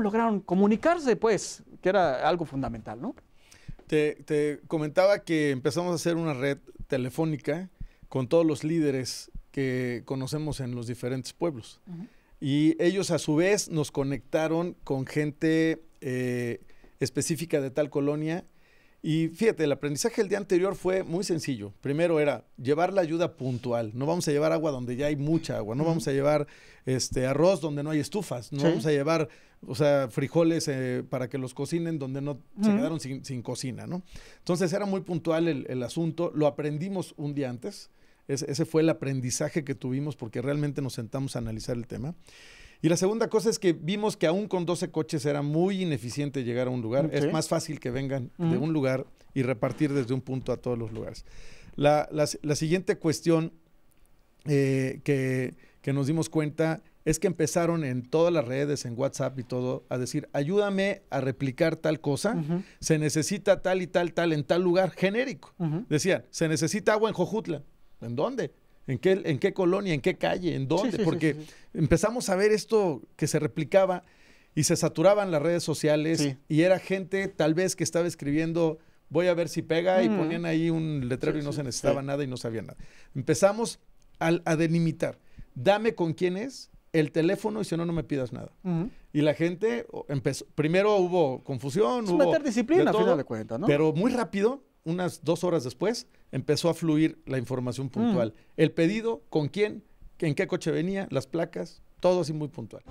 lograron comunicarse, pues? Que era algo fundamental, ¿no? Te, comentaba que empezamos a hacer una red telefónica con todos los líderes que conocemos en los diferentes pueblos. Y ellos a su vez nos conectaron con gente eh, específica de tal colonia y fíjate, el aprendizaje del día anterior fue muy sencillo. Primero era llevar la ayuda puntual. No vamos a llevar agua donde ya hay mucha agua. No vamos a llevar este arroz donde no hay estufas. No vamos a llevar, o sea, frijoles eh, para que los cocinen donde no se quedaron sin, cocina, ¿no? Entonces era muy puntual el, asunto. Lo aprendimos un día antes. ese fue el aprendizaje que tuvimos porque realmente nos sentamos a analizar el tema. Y la segunda cosa es que vimos que aún con 12 coches era muy ineficiente llegar a un lugar. Es más fácil que vengan de un lugar y repartir desde un punto a todos los lugares. La, siguiente cuestión eh, que, nos dimos cuenta es que empezaron en todas las redes, en WhatsApp y todo, a decir, ayúdame a replicar tal cosa, se necesita tal y tal, tal en tal lugar genérico. Decían, se necesita agua en Jojutla. ¿En dónde? ¿En qué, colonia? ¿En qué calle? ¿En dónde? Porque empezamos a ver esto que se replicaba y se saturaban las redes sociales y era gente tal vez que estaba escribiendo, voy a ver si pega y mm. ponían ahí un letrero y no se necesitaba nada y no sabía nada. Empezamos a, delimitar. Dame con quién es, el teléfono y si no, no me pidas nada. Y la gente empezó, primero hubo confusión, hubo... meter disciplina, Pero muy rápido unas dos horas después, empezó a fluir la información puntual. Mm. El pedido, con quién, en qué coche venía, las placas, todo así muy puntual.